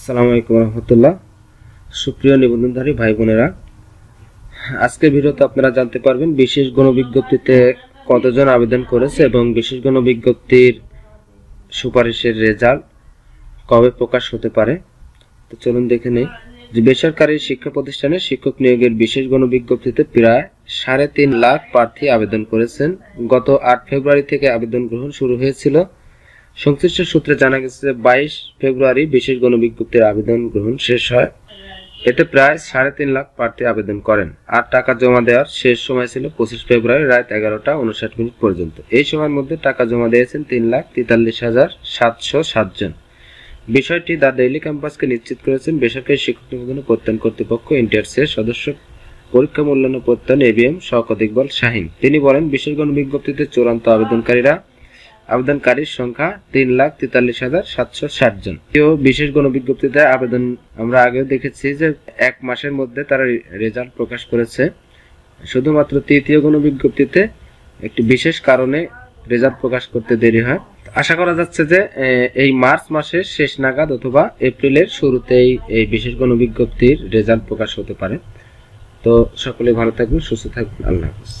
আসসালামু আলাইকুম রহমতুল্লাহ সুপ্রিয় নিবন্ধনধারী ভাই বোনেরা আজকের ভিডিওতে আপনারা জানতে পারবেন বিশেষ গণবিজ্ঞপ্তিতে কতজন আবেদন করেছে এবং বিশেষ গণবিজ্ঞপ্তির সুপারিশের রেজাল্ট কবে প্রকাশ হতে পারে তো চলুন দেখে নেই যে বেসরকারি শিক্ষা প্রতিষ্ঠানে শিক্ষক নিয়োগের বিশেষ গণবিজ্ঞপ্তিতে প্রায় সাড়ে তিন লাখ প্রার্থী আবেদন করেছেন গত আট ফেব্রুয়ারি থেকে আবেদন গ্রহণ শুরু হয়েছিল সংশ্লিষ্ট সূত্রে জানা গেছে যে বাইশ ফেব্রুয়ারি বিশেষ গণবিজ্ঞপ্তির আবেদন গ্রহণ শেষ হয় এতে প্রায় সাড়ে তিন লাখ প্রার্থী আবেদন করেন আর টাকা জমা দেওয়ার শেষ সময় ছিল পঁচিশ ফেব্রুয়ারি রাত এগারোটা উনষাট মিনিট পর্যন্ত এই সময়ের মধ্যে টাকা জমা দিয়েছেন তিন লাখ তেতাল্লিশ হাজার সাতশো সাতজন বিষয়টি দা ডেইলি ক্যাম্পাসকে নিশ্চিত করেছেন বেসরকারি শিক্ষক নিবেদন প্রত্যয়ন কর্তৃপক্ষ ইন্টারসের সদস্য পরীক্ষা মূল্যায়ন প্রত্যয়ন এবিএম শওকত ইকবাল শাহিন তিনি বলেন বিশেষ গণ বিজ্ঞপ্তিতে চূড়ান্ত আবেদনকারীরা আবেদনকারীর সংখ্যা তিন লাখ তেতাল্লিশ হাজার সাতশো ষাট জন কেউ বিশেষ গণবিজ্ঞপ্তিতে আবেদন আমরা আগেও দেখেছি যে এক মাসের মধ্যে তারা রেজাল্ট প্রকাশ করেছে শুধুমাত্র তৃতীয় গণবিজ্ঞপ্তিতে একটি বিশেষ কারণে রেজাল্ট প্রকাশ করতে দেরি হয় আশা করা যাচ্ছে যে এই মার্চ মাসের শেষ নাগাদ অথবা এপ্রিলের শুরুতেই এই বিশেষ গণবিজ্ঞপ্তির রেজাল্ট প্রকাশ হতে পারে তো সকলে ভালো থাকবেন সুস্থ থাকবেন আল্লাহ হাফিজ